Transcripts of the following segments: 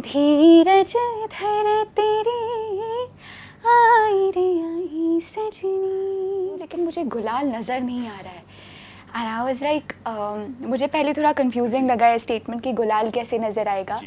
धीरज धर तेरे आई रे आई सजनी लेकिन मुझे गुलाल नज़र नहीं आ रहा है एंड आई वॉज लाइक मुझे पहले थोड़ा कंफ्यूजिंग लगा है स्टेटमेंट कि गुलाल कैसे नज़र आएगा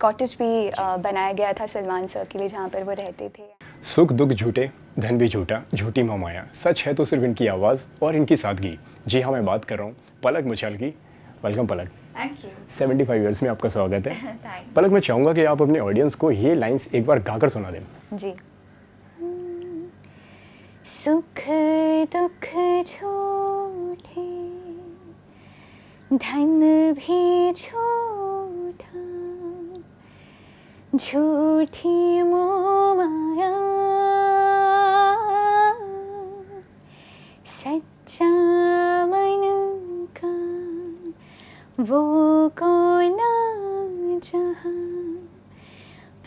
कॉटेज uh, भी uh, बनाया गया था सलमान सर के लिए जहाँ पर वो रहते थे सुख दुख झूठे धन भी झूठा झूठी ममाया सच है तो सिर्फ इनकी आवाज़ और इनकी सादगी जी हाँ मैं बात कर रहा हूँ पलक मुछल की वेलकम पलक 75 इयर्स में आपका स्वागत है पलक मैं चाहूंगा कि आप अपने ऑडियंस को ये लाइंस एक बार गाकर सुना दें जी सुख दुख झूठे धन भी झूठा झूठी मोह माया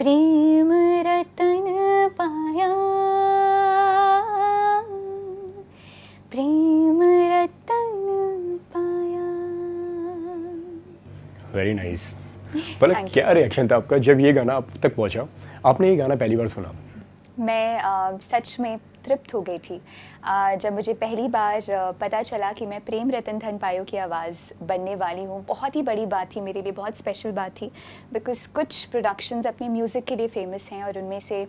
प्रेम रतन पाया प्रेम रतन पाया वेरी नाइस मतलब क्या रिएक्शन था आपका जब ये गाना आप तक पहुंचा आपने ये गाना पहली बार सुना मैं uh, सच में तृप्त हो गई थी जब मुझे पहली बार पता चला कि मैं प्रेम रतन धन पायो की आवाज़ बनने वाली हूँ बहुत ही बड़ी बात थी मेरे लिए बहुत स्पेशल बात थी बिकॉज कुछ प्रोडक्शंस अपने म्यूज़िक के लिए फ़ेमस हैं और उनमें से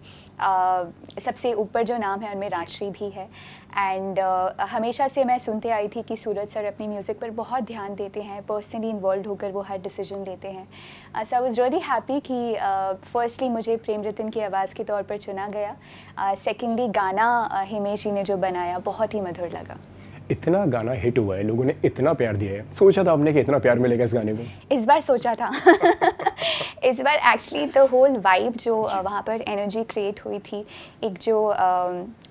सबसे ऊपर जो नाम है उनमें राजश्री भी है एंड uh, हमेशा से मैं सुनते आई थी कि सूरज सर अपनी म्यूज़िक पर बहुत ध्यान देते हैं पर्सनली इन्वॉल्व होकर वो हर डिसीजन लेते हैं so I was really happy कि फर्स्टली uh, मुझे प्रेम रतन की आवाज़ के तौर पर चुना गया सेकेंडली uh, गाना uh, हिमेश जी ने जो बनाया बहुत ही मधुर लगा इतना गाना हिट हुआ है लोगों ने इतना प्यार दिया है सोचा था आपने कि इतना प्यार मिलेगा इस गाने को इस बार सोचा था इस बार एक्चुअली द होल वाइब जो वहाँ पर एनर्जी क्रिएट हुई थी एक जो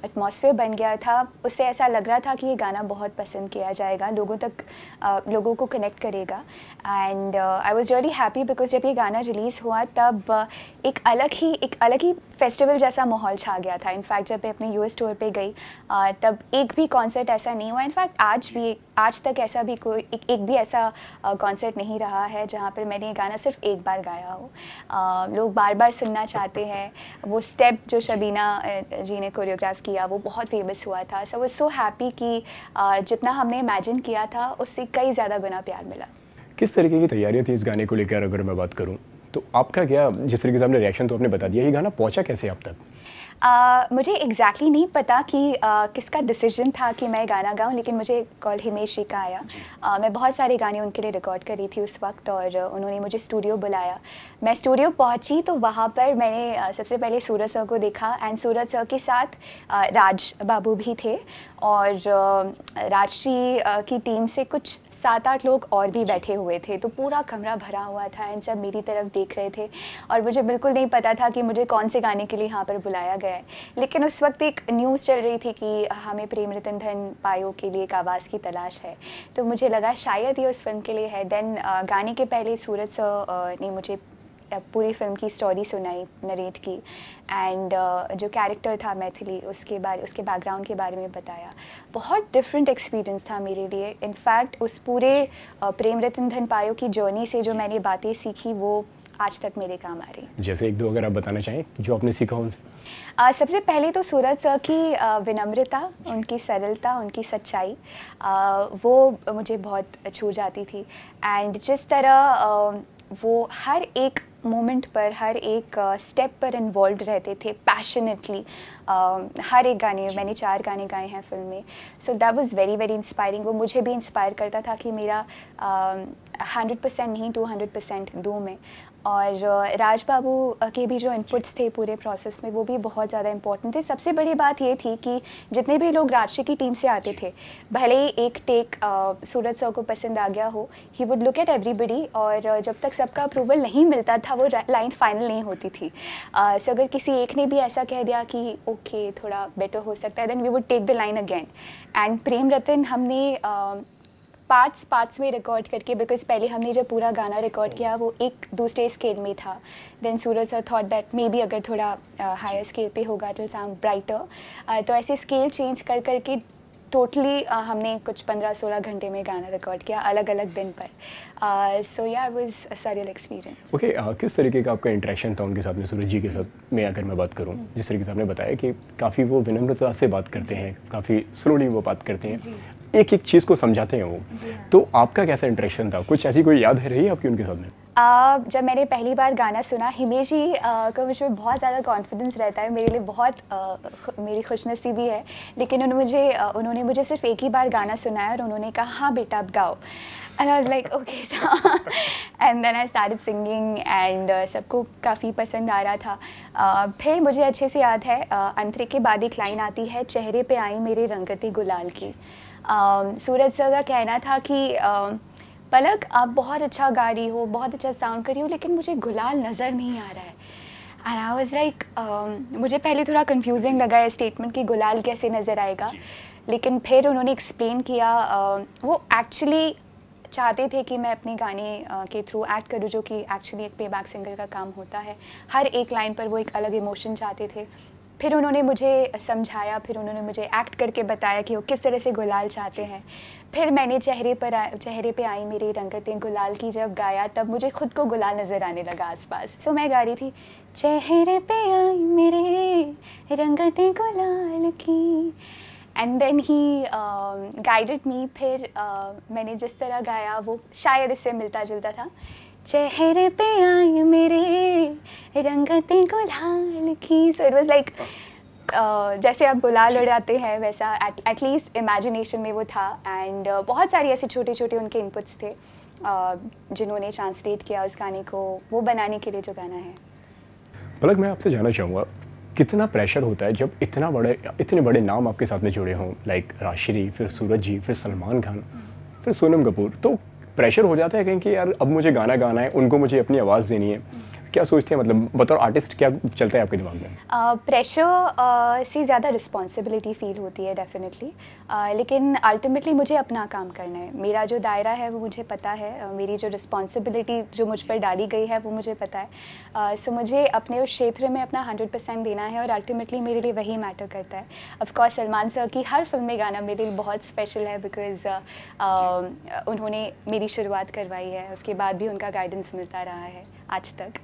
एटमोसफियर बन गया था उससे ऐसा लग रहा था कि ये गाना बहुत पसंद किया जाएगा लोगों तक लोगों को कनेक्ट करेगा and I was really happy because जब ये गाना रिलीज़ हुआ तब एक अलग ही एक अलग ही फेस्टिवल जैसा माहौल छा गया था इनफैक्ट जब मैं अपने यू एस टूर पर गई तब एक भी कॉन्सर्ट ऐसा नहीं हुआ इनफैक्ट आज भी आज तक ऐसा भी कोई एक, एक भी ऐसा कॉन्सर्ट नहीं रहा है जहाँ पर मैंने ये गाना सिर्फ एक बार गाया हो लोग बार बार सुनना चाहते हैं वो स्टेप जो शबीना जी ने कोरियोग्राफ किया वो बहुत फेमस हुआ था सो वो सो हैप्पी कि जितना हमने इमेजिन किया था उससे कई ज़्यादा गुना प्यार मिला किस तरीके की तैयारियाँ थी इस गाने को लेकर अगर मैं बात करूँ तो आपका क्या जिस तरीके से आपने रिएक्शन तो आपने बता दिया ये गाना पहुँचा कैसे आप तक मुझे एग्जैक्टली exactly नहीं पता कि आ, किसका डिसीजन था कि मैं गाना गाऊं लेकिन मुझे कॉल हिमेश जी का आया आ, मैं बहुत सारे गाने उनके लिए रिकॉर्ड कर रही थी उस वक्त और उन्होंने मुझे स्टूडियो बुलाया मैं स्टूडियो पहुंची तो वहाँ पर मैंने सबसे पहले सूरज सर को देखा एंड सूरज सर के साथ राज बाबू भी थे और राजश्री की टीम से कुछ सात आठ लोग और भी बैठे हुए थे तो पूरा कमरा भरा हुआ था एंड सब मेरी तरफ देख रहे थे और मुझे बिल्कुल नहीं पता था कि मुझे कौन से गाने के लिए यहाँ पर बुलाया गया है लेकिन उस वक्त एक न्यूज़ चल रही थी कि हमें प्रेम रतन धन पायो के लिए एक आवाज़ की तलाश है तो मुझे लगा शायद ये उस फिल्म के लिए है देन गाने के पहले सूरज सर ने मुझे पूरी फिल्म की स्टोरी सुनाई नरेट की एंड uh, जो कैरेक्टर था मैथिली उसके बारे उसके बैकग्राउंड के बारे में बताया बहुत डिफरेंट एक्सपीरियंस था मेरे लिए इनफैक्ट उस पूरे uh, प्रेम रतन धन पायो की जर्नी से जो मैंने बातें सीखी वो आज तक मेरे काम आ रही जैसे एक दो अगर आप बताना चाहें जो आपने सीखा उनसे आ, सबसे पहले तो सूरज सर की विनम्रता उनकी सरलता उनकी सच्चाई आ, वो मुझे बहुत छू जाती थी एंड जिस तरह आ, वो हर एक मोमेंट पर हर एक स्टेप पर इन्वॉल्व रहते थे पैशनेटली हर एक गाने मैंने चार गाने गाए हैं फिल्म में so that was very very inspiring वो मुझे भी इंस्पायर करता था कि मेरा हंड्रेड परसेंट नहीं टू हंड्रेड परसेंट दो में और राज बाबू के भी जो इनपुट्स थे पूरे प्रोसेस में वो भी बहुत ज़्यादा इम्पोर्टेंट थे सबसे बड़ी बात ये थी कि जितने भी लोग राज्य की टीम से आते थे भले ही एक टेक सूरज सर को पसंद आ गया हो he would look at everybody और जब तक सबका अप्रूवल नहीं मिलता था वो लाइन फाइनल नहीं होती थी सो अगर किसी एक ने भी ऐसा कह दिया कि ओके थोड़ा बेटर हो सकता है then we would take the line again and Prem Ratan हमने पार्ट्स पार्ट्स में रिकॉर्ड करके बिकॉज पहले हमने जब पूरा गाना रिकॉर्ड किया वो एक दूसरे स्केल में था then Suraj sir thought that maybe अगर थोड़ा हायर स्केल पे होगा तो साउंड ब्राइटर तो ऐसे स्केल चेंज कर करके टोटली uh, हमने कुछ पंद्रह सोलह घंटे में गाना रिकॉर्ड किया अलग अलग दिन पर so yeah was a surreal experience okay किस तरीके का आपका इंटरेक्शन था उनके साथ में सूरज जी के साथ में अगर मैं बात करूँ जिस तरीके से आपने बताया कि काफ़ी वो विनम्रता से बात करते हैं काफ़ी स्लोली वो बात करते हैं एक एक चीज़ को समझाते हैं वो हाँ। तो आपका कैसा इंटरेक्शन था कुछ ऐसी कोई याद है रही आपकी उनके साथ में Uh, जब मैंने पहली बार गाना सुना हिमेश जी uh, का मुझ में बहुत ज़्यादा कॉन्फिडेंस रहता है मेरे लिए बहुत uh, मेरी खुशनसीबी है लेकिन उन्होंने मुझे uh, उन्होंने मुझे सिर्फ एक ही बार गाना सुनाया और उन्होंने कहा हाँ बेटा अब गाओ and I like okay and then I start singing and सबको काफ़ी पसंद आ रहा था uh, फिर मुझे अच्छे से याद है uh, अंतरे के बाद एक लाइन आती है चेहरे पे आई मेरे रंगते गुलाल की सूरज सर का कहना था कि पलक आप बहुत अच्छा गा रही हो बहुत अच्छा साउंड कर रही हो लेकिन मुझे गुलाल नज़र नहीं आ रहा है एंड आई वॉज लाइक मुझे पहले थोड़ा कन्फ्यूजिंग लगा है स्टेटमेंट कि गुलाल कैसे नज़र आएगा लेकिन फिर उन्होंने एक्सप्लेन किया uh, वो एक्चुअली चाहते थे कि मैं अपने गाने के थ्रू एक्ट करूँ जो कि एक्चुअली एक प्लेबैक सिंगर का काम होता है हर एक लाइन पर वो एक अलग इमोशन चाहते थे फिर उन्होंने मुझे समझाया फिर उन्होंने मुझे एक्ट करके बताया कि वो किस तरह से गुलाल चाहते हैं फिर मैंने चेहरे पर आ, चेहरे पे आई मेरी रंगतें गुलाल की जब गाया तब मुझे खुद को गुलाल नज़र आने लगा आसपास पास so, मैं गा रही थी चेहरे पे आई मेरे रंगतें गुलाल की and then he guided me फिर uh, मैंने जिस तरह गाया वो शायद इससे मिलता जुलता था चेहरे पे आए मेरे रंगते गुलाल की सो इट वाज लाइक जैसे आप गुलाल जाते हैं वैसा एटलीस्ट इमेजिनेशन में वो था एंड uh, बहुत सारी ऐसी छोटे छोटे उनके इनपुट्स थे uh, जिन्होंने ट्रांसलेट किया उस गाने को वो बनाने के लिए जो गाना है पलक मैं आपसे जानना चाहूँगा कितना प्रेशर होता है जब इतना बड़े इतने बड़े नाम आपके साथ में जुड़े हों लाइक राज फिर सूरज जी फिर सलमान खान हम्म। फिर सोनम कपूर तो प्रेशर हो जाता है कहीं कि यार अब मुझे गाना गाना है उनको मुझे अपनी आवाज़ देनी है क्या सोचते हैं मतलब बतौर आर्टिस्ट क्या चलता है आपके दिमाग में प्रेशर से ज़्यादा रिस्पॉन्सिबिलिटी फील होती है डेफिनेटली लेकिन अल्टीमेटली मुझे अपना काम करना है मेरा जो दायरा है वो मुझे पता है मेरी जो रिस्पॉन्सिबिलिटी जो मुझ पर डाली गई है वो मुझे पता है सो मुझे अपने उस क्षेत्र में अपना हंड्रेड परसेंट देना है और अल्टीमेटली मेरे लिए वही मैटर करता है ऑफकोर्स सलमान सर की हर फिल्म में गाना मेरे लिए बहुत स्पेशल है बिकॉज उन्होंने मेरी शुरुआत करवाई है उसके बाद भी उनका गाइडेंस मिलता रहा है आज तक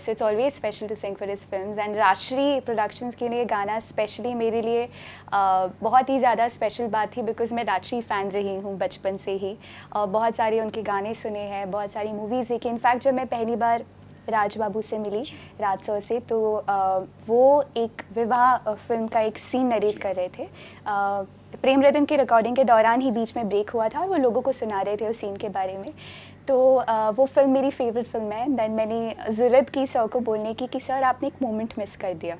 so it's always special to sing for this film and राष्ट्रीय प्रोडक्शंस के लिए गाना स्पेशली मेरे लिए uh, बहुत ही ज़्यादा स्पेशल बात थी बिकॉज मैं राष्ट्रीय फ़ैन रही हूँ बचपन से ही और uh, बहुत सारे उनके गाने सुने हैं बहुत सारी मूवीज़ देखी इनफैक्ट जब मैं पहली बार राज बाबू से मिली राज सर से तो आ, uh, वो एक विवाह फिल्म का एक सीन नरेट कर रहे थे आ, प्रेम रतन की रिकॉर्डिंग के दौरान ही बीच में ब्रेक हुआ था और वो लोगों को सुना रहे थे उस सीन के बारे में तो वो फिल्म मेरी फेवरेट फिल्म है दैन मैंने ज़रूरत की सर को बोलने की कि सर आपने एक मोमेंट मिस कर दिया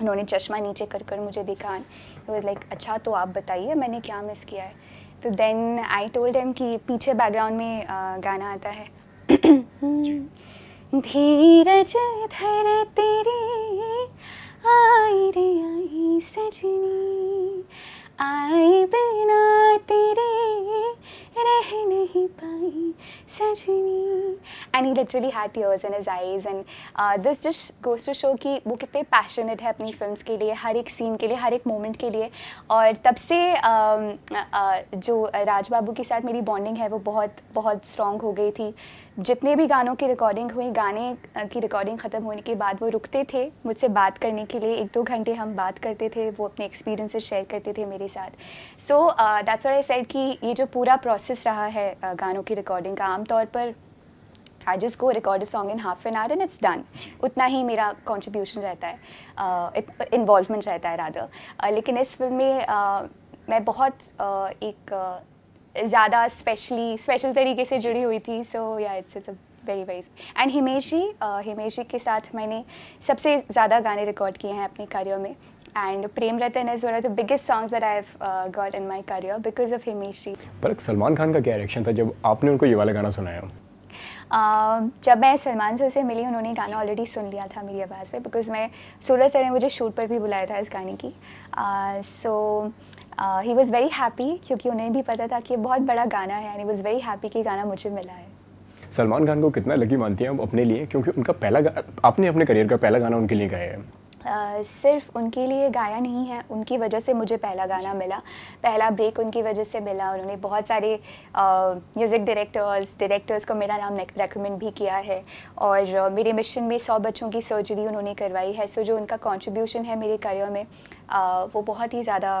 उन्होंने चश्मा नीचे कर कर मुझे देखा लाइक अच्छा तो आप बताइए मैंने क्या मिस किया है तो देन आई टोल्ड एम कि पीछे बैकग्राउंड में गाना आता है धीरज धर तेरी आई रे आई सजनी आई बिना तेरी रह नहीं पाई सजनी and he literally had tears in his eyes and this just goes to show कि वो कितने पैशनेट है अपनी फिल्म्स के लिए हर एक सीन के लिए हर एक मोमेंट के लिए और तब से uh, uh, जो राज बाबू के साथ मेरी बॉन्डिंग है वो बहुत बहुत स्ट्रॉन्ग हो गई थी जितने भी गानों की रिकॉर्डिंग हुई गाने uh, की रिकॉर्डिंग ख़त्म होने के बाद वो रुकते थे मुझसे बात करने के लिए एक दो घंटे हम बात करते थे वो अपने एक्सपीरियंसेस शेयर करते थे मेरे साथ सो दैट्स आई सेड कि ये जो पूरा प्रोसेस प्रोसेस रहा है गानों की रिकॉर्डिंग का आमतौर पर I just go record a song in half an hour and it's done उतना ही मेरा कॉन्ट्रीब्यूशन रहता है इन्वॉल्वमेंट uh, रहता है राधा uh, लेकिन इस फिल्म में uh, मैं बहुत uh, एक uh, ज़्यादा स्पेशली स्पेशल तरीके से जुड़ी हुई थी so yeah it's it's very very and Himesh ji Himesh ji के साथ मैंने सबसे ज़्यादा गाने रिकॉर्ड किए हैं अपने कार्यों में and Prem Ratan is one of the biggest songs that I've uh, got in my career because of Himeshi. पर सलमान खान का क्या रिएक्शन था जब आपने उनको ये वाला गाना सुनाया Uh, जब मैं सलमान सर से मिली उन्होंने गाना ऑलरेडी सुन लिया था मेरी आवाज़ में बिकॉज मैं सूरज सर ने मुझे शूट पर भी बुलाया था इस गाने की so he was very happy क्योंकि उन्हें भी पता था कि ये बहुत बड़ा गाना है एंड वॉज़ वेरी हैप्पी कि गाना मुझे मिला है सलमान खान को कितना लगी मानती हैं अपने लिए क्योंकि उनका पहला आपने अपने करियर का पहला गाना उनके लिए गाया है सिर्फ उनके लिए गाया नहीं है उनकी वजह से मुझे पहला गाना मिला पहला ब्रेक उनकी वजह से मिला उन्होंने बहुत सारे म्यूज़िक डायरेक्टर्स डायरेक्टर्स को मेरा नाम रेकमेंड भी किया है और uh, मेरे मिशन में सौ बच्चों की सर्जरी उन्होंने करवाई है सो जो उनका कॉन्ट्रीब्यूशन है मेरे करियर में uh, वो बहुत ही ज़्यादा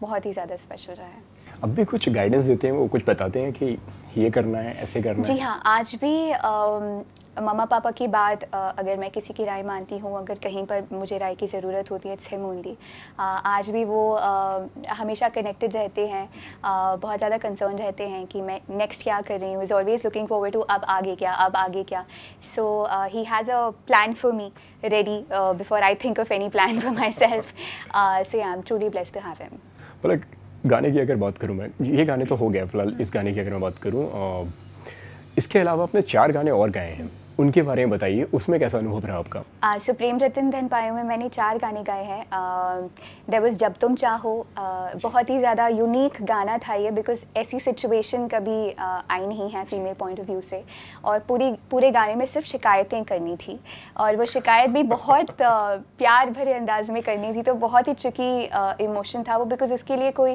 बहुत ही ज़्यादा स्पेशल रहा है अब भी कुछ गाइडेंस देते हैं वो कुछ बताते हैं कि ये करना है ऐसे करना जी है जी हाँ आज भी मम्मा पापा की बात अगर मैं किसी की राय मानती हूँ अगर कहीं पर मुझे राय की ज़रूरत होती है इट्स ओनली आज भी वो हमेशा कनेक्टेड रहते हैं बहुत ज़्यादा कंसर्न रहते हैं कि मैं नेक्स्ट क्या कर रही हूँ is always looking forward to अब आगे क्या अब आगे क्या so he has a plan for me ready before I think of any plan for myself so I am truly bless to have एम गाने की अगर बात करूँ मैं ये गाने तो हो गया फिलहाल इस गाने की अगर मैं बात करूँ इसके अलावा आपने चार गाने और गाए हैं उनके बारे में बताइए उसमें कैसा अनुभव रहा आपका सुप्रीम रतन धन पायो में मैंने चार गाने गाए हैं देर वॉज जब तुम चाहो बहुत ही ज़्यादा यूनिक गाना था ये बिकॉज ऐसी सिचुएशन कभी आई नहीं है फीमेल पॉइंट ऑफ व्यू से और पूरी पूरे गाने में सिर्फ शिकायतें करनी थी और वो शिकायत भी बहुत प्यार भरे अंदाज में करनी थी तो बहुत ही चुकी इमोशन था वो बिकॉज उसके लिए कोई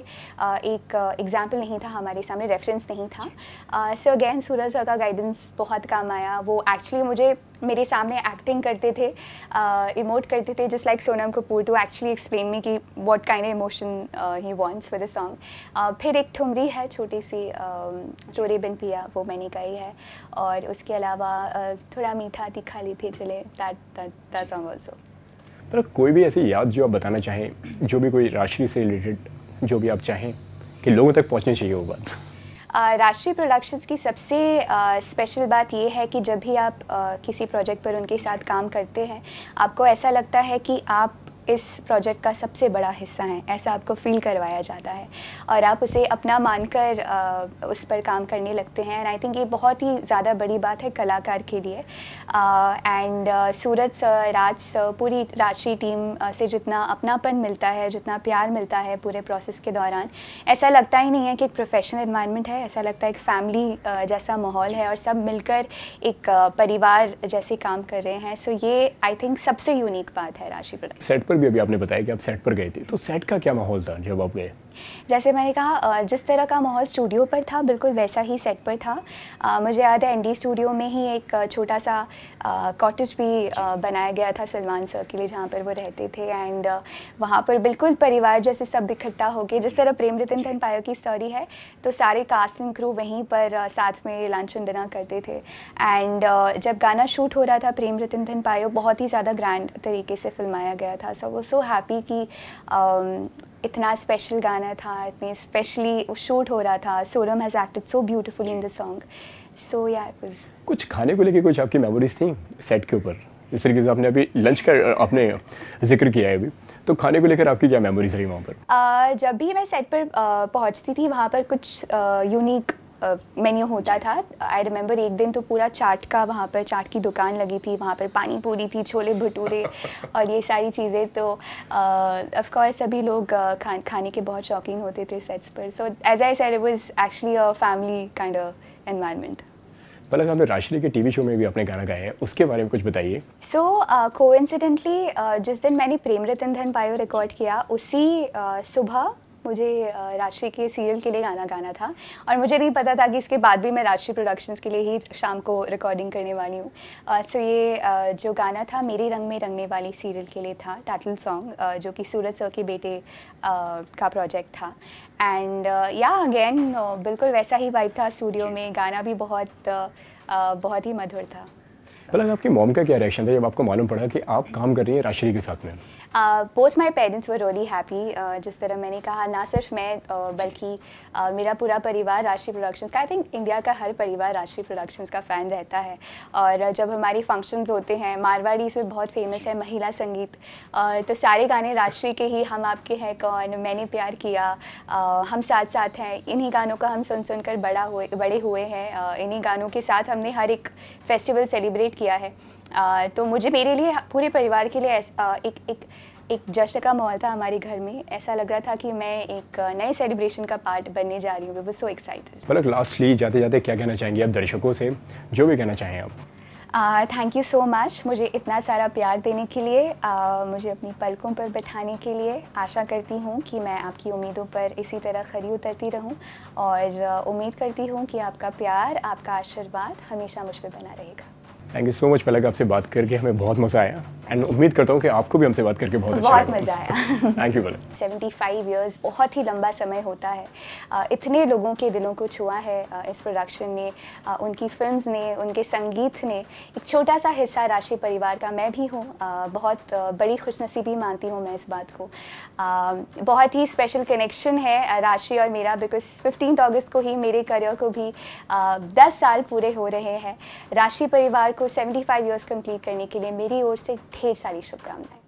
एक एग्जाम्पल नहीं था हमारे सामने रेफरेंस नहीं था सो अगैन सूरज का गाइडेंस बहुत काम आया वो एक्चुअली मुझे मेरे सामने एक्टिंग करते थे इमोट uh, करते थे just like Sonam Kapoor to actually explain me that what kind of emotion he wants for the song फिर एक ठुमरी है छोटी सी चोरे बिन पिया वो मैंने गाई है और उसके अलावा uh, थोड़ा मीठा तीखा थी चले दैट सॉन्ग ऑल्सो पर कोई भी ऐसी याद जो आप बताना चाहें जो भी कोई राशि से रिलेटेड जो भी आप चाहें कि लोगों तक पहुँचनी चाहिए वो बात राष्ट्रीय प्रोडक्शंस की सबसे स्पेशल बात यह है कि जब भी आप किसी प्रोजेक्ट पर उनके साथ काम करते हैं आपको ऐसा लगता है कि आप इस प्रोजेक्ट का सबसे बड़ा हिस्सा हैं ऐसा आपको फील करवाया जाता है और आप उसे अपना मानकर उस पर काम करने लगते हैं एंड आई थिंक ये बहुत ही ज़्यादा बड़ी बात है कलाकार के लिए and Suraj sir Raj sir पूरी राजश्री टीम से जितना अपनापन मिलता है जितना प्यार मिलता है पूरे प्रोसेस के दौरान ऐसा लगता ही नहीं है कि एक प्रोफेशनल इन्वायरमेंट है ऐसा लगता है एक फैमिली जैसा माहौल है और सब मिलकर एक परिवार जैसे काम कर रहे हैं सो so ये आई थिंक सबसे यूनिक बात है राशि प्रोडक्ट सेट पर भी अभी आपने बताया कि आप सेट पर गए थे तो सेट का क्या माहौल था जब आप गए जैसे मैंने कहा जिस तरह का माहौल स्टूडियो पर था बिल्कुल वैसा ही सेट पर था मुझे याद है एनडी स्टूडियो में ही एक छोटा सा कॉटेज भी बनाया गया था सलमान सर के लिए जहाँ पर वो रहते थे एंड वहाँ पर बिल्कुल परिवार जैसे सब इकट्ठा हो गए जिस तरह प्रेम रतन धन पायो की स्टोरी है तो सारे कास्टिंग क्रू वहीं पर साथ में लंच डिनर करते थे एंड जब गाना शूट हो रहा था प्रेम रतन धन पायो बहुत ही ज़्यादा ग्रैंड तरीके से फिल्माया गया था सो वो सो हैप्पी कि इतना स्पेशल गाना था इतनी स्पेशली शूट हो रहा था Sonam has acted so beautifully in the song so yeah कुछ खाने को लेके कुछ आपकी मेमोरीज थी सेट के ऊपर जिस तरीके से आपने अभी लंच का आपने जिक्र किया है अभी तो खाने को लेकर आपकी क्या मेमोरीज रही वहाँ पर uh, जब भी मैं सेट पर uh, पहुँचती थी वहाँ पर कुछ यूनिक uh, मेन्यू होता था आई रिमेंबर एक दिन तो पूरा चाट का वहाँ पर चाट की दुकान लगी थी वहाँ पर पानी पूरी थी छोले भटूरे और ये सारी चीज़ें तो ऑफकोर्स सभी लोग खा, खाने के बहुत शौकीन होते थे सेट्स पर so as I said it was actually a family kind of environment Palak आपने राशि के टीवी शो में भी अपने गाना गाया है उसके बारे में कुछ बताइए सो कोइंसिडेंटली जिस दिन मैंने प्रेम रतन धन पायो रिकॉर्ड किया उसी uh, सुबह मुझे राशि के सीरियल के लिए गाना गाना था और मुझे नहीं पता था कि इसके बाद भी मैं राशि प्रोडक्शंस के लिए ही शाम को रिकॉर्डिंग करने वाली हूँ सो ये जो गाना था मेरे रंग में रंगने वाली सीरियल के लिए था टाइटल सॉन्ग जो कि सूरज सर के बेटे का प्रोजेक्ट था एंड या अगेन बिल्कुल वैसा ही वाइब था स्टूडियो में गाना भी बहुत बहुत ही मधुर था भला आपकी मॉम का क्या रिएक्शन था जब आपको मालूम पड़ा कि आप काम कर रही हैं राशि के साथ में बोथ माई पेरेंट्स वो रोली हैप्पी जिस तरह मैंने कहा ना सिर्फ मैं uh, बल्कि uh, मेरा पूरा परिवार राशि प्रोडक्शंस का आई थिंक इंडिया का हर परिवार राशि प्रोडक्शंस का फ़ैन रहता है और जब हमारे फंक्शंस होते हैं मारवाड़ी इसमें बहुत फेमस है महिला संगीत uh, तो सारे गाने राशि के ही हम आपके हैं कौन मैंने प्यार किया uh, हम साथ साथ हैं इन्हीं गानों का हम सुन सुनकर बड़ा हुए बड़े हुए हैं uh, इन्हीं गानों के साथ हमने हर एक फेस्टिवल सेलिब्रेट किया है तो मुझे मेरे लिए पूरे परिवार के लिए एक एक एक जश्न का माहौल था हमारे घर में ऐसा लग रहा था कि मैं एक नए सेलिब्रेशन का पार्ट बनने जा रही हूँ वो सो एक्साइटेड मतलब लास्टली जाते जाते क्या कहना चाहेंगे आप दर्शकों से जो भी कहना चाहें आप थैंक यू सो मच मुझे इतना सारा प्यार देने के लिए uh, मुझे अपनी पलकों पर बैठाने के लिए आशा करती हूँ कि मैं आपकी उम्मीदों पर इसी तरह खरी उतरती रहूँ और uh, उम्मीद करती हूँ कि आपका प्यार आपका आशीर्वाद हमेशा मुझ पर बना रहेगा thank you so much Palak आपसे बात करके हमें बहुत मज़ा आया एंड उम्मीद करता हूँ कि आपको भी हमसे बात करके बहुत अच्छा बहुत मजा आया थैंक यू बोला सेवेंटी फाइव ईयर्स बहुत ही लंबा समय होता है uh, इतने लोगों के दिलों को छुआ है uh, इस प्रोडक्शन ने uh, उनकी फिल्म ने उनके संगीत ने एक छोटा सा हिस्सा राशि परिवार का मैं भी हूँ बहुत बड़ी खुशनसीबी मानती हूँ मैं इस बात को बहुत ही स्पेशल कनेक्शन है राशि और मेरा बिकॉज फिफ्टीन अगस्त को ही मेरे करियर को भी दस साल पूरे हो रहे हैं राशि परिवार को सेवेंटी फाइव ईयर्स कम्प्लीट करने के लिए मेरी ओर से ढेर सारी शुभकामनाएं